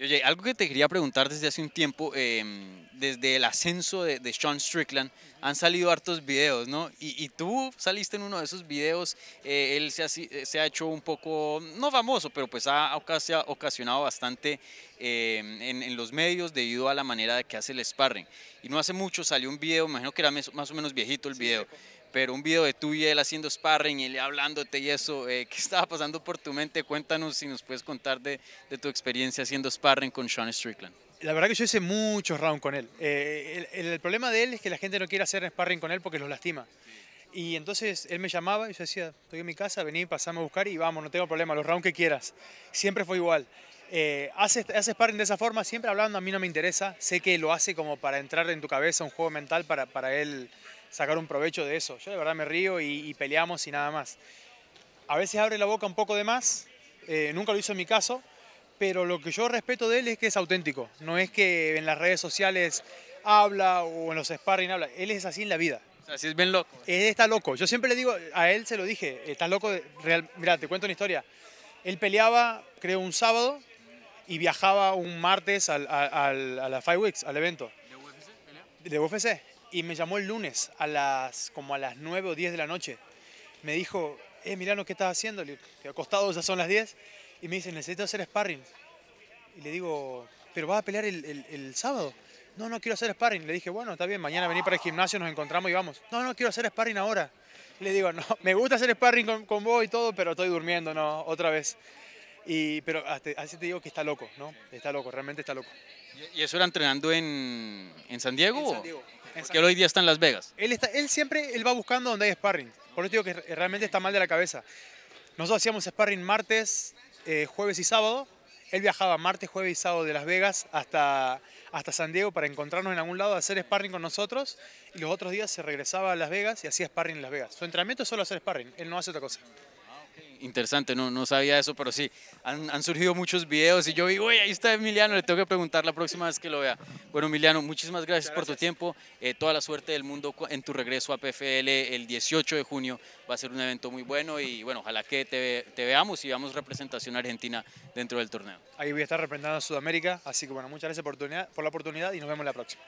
Oye, algo que te quería preguntar desde hace un tiempo, em, desde el ascenso de, Sean Strickland, han salido hartos videos, ¿no? Y, tú saliste en uno de esos videos, eh, él eh, se ha, hecho un poco, no famoso, pero pues ha, ha ocasionado bastante em, en, los medios debido a la manera de que hace el sparring. Y no hace mucho salió un video, imagino que era más o menos viejito el video pero un video de tú y él haciendo sparring y él hablándote y eso, eh, ¿qué estaba pasando por tu mente? Cuéntanos si nos puedes contar de, tu experiencia haciendo sparring con Sean Strickland. La verdad que yo hice muchos rounds con él. Eh, el, problema de él es que la gente no quiere hacer sparring con él porque los lastima. Y entonces él me llamaba y yo decía, estoy en mi casa, vení, pasame a buscar y vamos, no tengo problema, los rounds que quieras. Siempre fue igual. Eh, hace, sparring de esa forma, siempre hablando, a mí no me interesa. Sé que lo hace como para entrar en tu cabeza, un juego mental para él sacar un provecho de eso. Yo de verdad me río y, peleamos y nada más. A veces abre la boca un poco de más, eh, nunca lo hizo en mi caso, pero lo que yo respeto de él es que es auténtico. No es que en las redes sociales habla o en los sparring habla. Él es así en la vida. así es bien loco. Él está loco. Yo siempre le digo, a él se lo dije, está loco. Mira, te cuento una historia. Él peleaba, creo, un sábado y viajaba un martes a la Five Weeks, al evento. ¿De UFC? ¿Pelea? De ufc de ufc y me llamó el lunes a las, como a las 9 o 10 de la noche. Me dijo, eh, lo que estás haciendo? Le acostado, ya son las 10. Y me dice, necesito hacer sparring. Y le digo, ¿pero vas a pelear el, sábado? No, no quiero hacer sparring. Le dije, bueno, está bien, mañana vení para el gimnasio, nos encontramos y vamos. No, no quiero hacer sparring ahora. Le digo, no, me gusta hacer sparring con, vos y todo, pero estoy durmiendo, no, otra vez. Y, pero así te digo que está loco, ¿no? Está loco, realmente está loco. ¿Y eso era entrenando en, San Diego? En es que hoy día está en Las Vegas. Él, está, él siempre él va buscando donde hay sparring. Por eso digo que realmente está mal de la cabeza. Nosotros hacíamos sparring martes, eh, jueves y sábado. Él viajaba martes, jueves y sábado de Las Vegas hasta, hasta San Diego para encontrarnos en algún lado, hacer sparring con nosotros. Y los otros días se regresaba a Las Vegas y hacía sparring en Las Vegas. Su entrenamiento es solo hacer sparring. Él no hace otra cosa. Interesante, no, no sabía eso, pero sí, han, surgido muchos videos y yo digo, oye, ahí está Emiliano, le tengo que preguntar la próxima vez que lo vea. Bueno, Emiliano, muchísimas gracias, por tu tiempo, eh, toda la suerte del mundo en tu regreso a PFL el 18 de junio, va a ser un evento muy bueno y bueno, ojalá que te, veamos y veamos representación argentina dentro del torneo. Ahí voy a estar representando a Sudamérica, así que bueno, muchas gracias por, por la oportunidad y nos vemos la próxima.